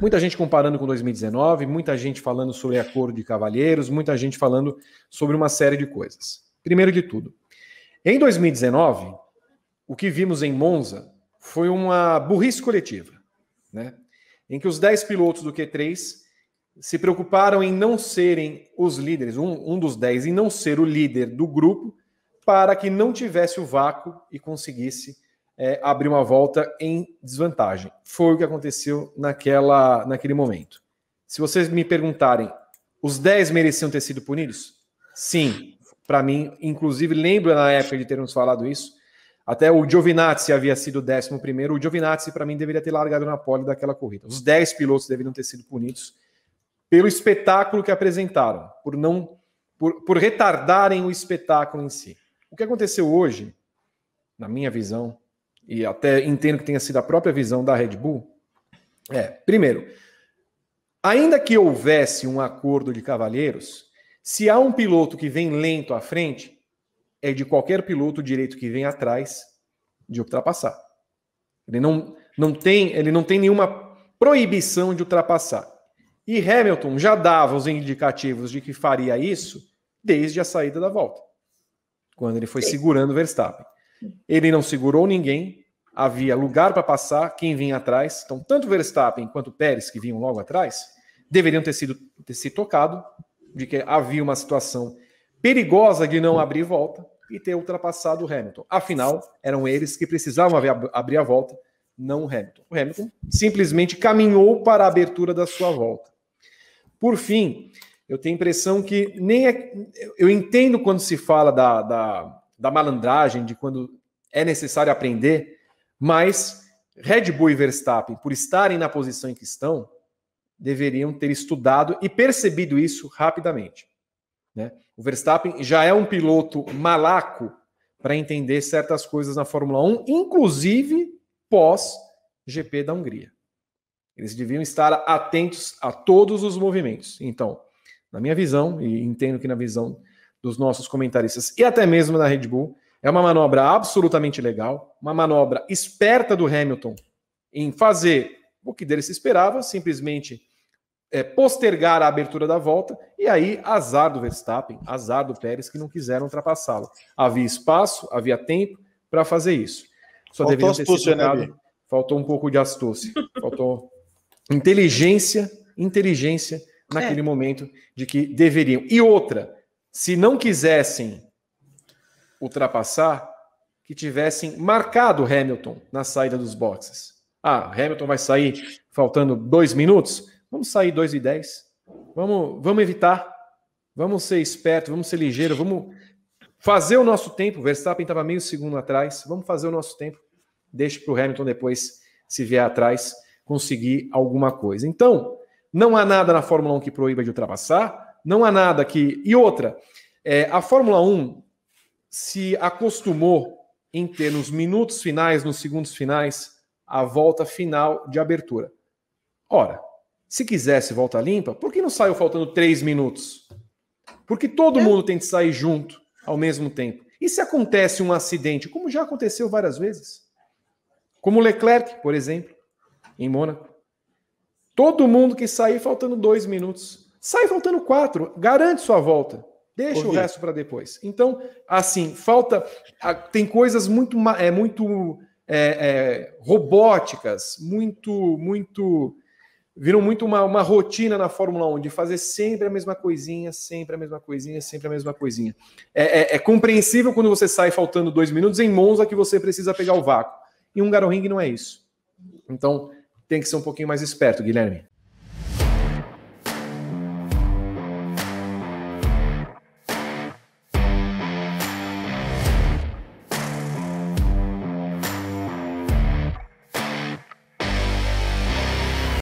Muita gente comparando com 2019, muita gente falando sobre acordo de cavalheiros, muita gente falando sobre uma série de coisas. Primeiro de tudo, em 2019, o que vimos em Monza foi uma burrice coletiva, né? em que os 10 pilotos do Q3 se preocuparam em não serem os líderes, um, um dos 10, em não ser o líder do grupo, para que não tivesse o vácuo e conseguisse é, abrir uma volta em desvantagem. Foi o que aconteceu naquela, naquele momento. Se vocês me perguntarem, os 10 mereciam ter sido punidos? Sim, para mim, inclusive, lembro na época de termos falado isso. Até o Giovinazzi havia sido o primeiro. o Giovinazzi, para mim, deveria ter largado na pole daquela corrida. Os 10 pilotos deveriam ter sido punidos pelo espetáculo que apresentaram, por não por, por retardarem o espetáculo em si. O que aconteceu hoje, na minha visão, e até entendo que tenha sido a própria visão da Red Bull, é, primeiro, ainda que houvesse um acordo de cavalheiros, se há um piloto que vem lento à frente, é de qualquer piloto o direito que vem atrás de ultrapassar. Ele não, não, tem, ele não tem nenhuma proibição de ultrapassar. E Hamilton já dava os indicativos de que faria isso desde a saída da volta, quando ele foi segurando Verstappen. Ele não segurou ninguém, havia lugar para passar quem vinha atrás. Então, tanto Verstappen quanto Pérez, que vinham logo atrás, deveriam ter sido ter se tocado de que havia uma situação perigosa de não abrir volta e ter ultrapassado o Hamilton. Afinal, eram eles que precisavam abrir a volta, não o Hamilton. O Hamilton simplesmente caminhou para a abertura da sua volta. Por fim, eu tenho a impressão que nem é, eu entendo quando se fala da, da da malandragem, de quando é necessário aprender, mas Red Bull e Verstappen, por estarem na posição em que estão, deveriam ter estudado e percebido isso rapidamente. Né? O Verstappen já é um piloto malaco para entender certas coisas na Fórmula 1, inclusive pós GP da Hungria. Eles deviam estar atentos a todos os movimentos. Então, na minha visão, e entendo que na visão dos nossos comentaristas e até mesmo da Red Bull. É uma manobra absolutamente legal, uma manobra esperta do Hamilton em fazer o que dele se esperava, simplesmente é, postergar a abertura da volta, e aí azar do Verstappen, azar do Pérez, que não quiseram ultrapassá-lo. Havia espaço, havia tempo para fazer isso. Só Faltou deveriam ter astúcia, né, Faltou um pouco de astúcia, faltou inteligência, inteligência é. naquele é. momento de que deveriam. E outra, se não quisessem ultrapassar, que tivessem marcado Hamilton na saída dos boxes. Ah, Hamilton vai sair faltando dois minutos? Vamos sair dois e dez. Vamos, vamos evitar. Vamos ser esperto, vamos ser ligeiro, vamos fazer o nosso tempo. Verstappen estava meio segundo atrás. Vamos fazer o nosso tempo. Deixe para o Hamilton depois, se vier atrás, conseguir alguma coisa. Então, não há nada na Fórmula 1 que proíba de ultrapassar. Não há nada que. E outra, é, a Fórmula 1 se acostumou em ter nos minutos finais, nos segundos finais, a volta final de abertura. Ora, se quisesse volta limpa, por que não saiu faltando três minutos? Porque todo é. mundo tem que sair junto ao mesmo tempo. E se acontece um acidente, como já aconteceu várias vezes? Como Leclerc, por exemplo, em Mônaco. Todo mundo que sair faltando dois minutos. Sai faltando quatro, garante sua volta. Deixa o resto para depois. Então, assim, falta. Tem coisas muito, é, muito é, é, robóticas, muito, muito. Viram muito uma, uma rotina na Fórmula 1 de fazer sempre a mesma coisinha, sempre a mesma coisinha, sempre a mesma coisinha. É, é, é compreensível quando você sai faltando dois minutos em Monza que você precisa pegar o vácuo. E um Garoring não é isso. Então, tem que ser um pouquinho mais esperto, Guilherme.